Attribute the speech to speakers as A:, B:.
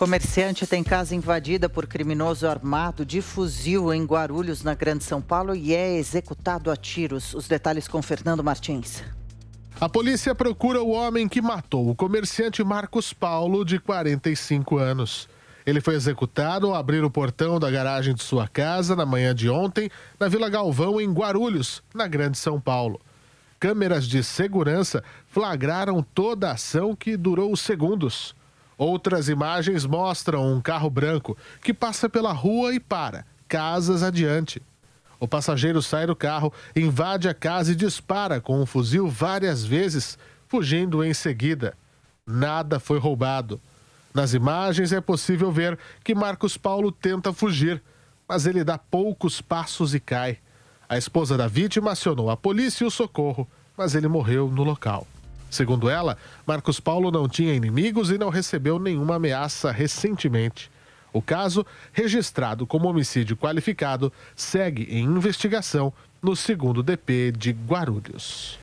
A: Comerciante tem casa invadida por criminoso armado de fuzil em Guarulhos, na Grande São Paulo, e é executado a tiros. Os detalhes com Fernando Martins.
B: A polícia procura o homem que matou o comerciante Marcos Paulo, de 45 anos. Ele foi executado ao abrir o portão da garagem de sua casa na manhã de ontem, na Vila Galvão, em Guarulhos, na Grande São Paulo. Câmeras de segurança flagraram toda a ação que durou segundos. Outras imagens mostram um carro branco que passa pela rua e para, casas adiante. O passageiro sai do carro, invade a casa e dispara com um fuzil várias vezes, fugindo em seguida. Nada foi roubado. Nas imagens é possível ver que Marcos Paulo tenta fugir, mas ele dá poucos passos e cai. A esposa da vítima acionou a polícia e o socorro, mas ele morreu no local. Segundo ela, Marcos Paulo não tinha inimigos e não recebeu nenhuma ameaça recentemente. O caso, registrado como homicídio qualificado, segue em investigação no segundo DP de Guarulhos.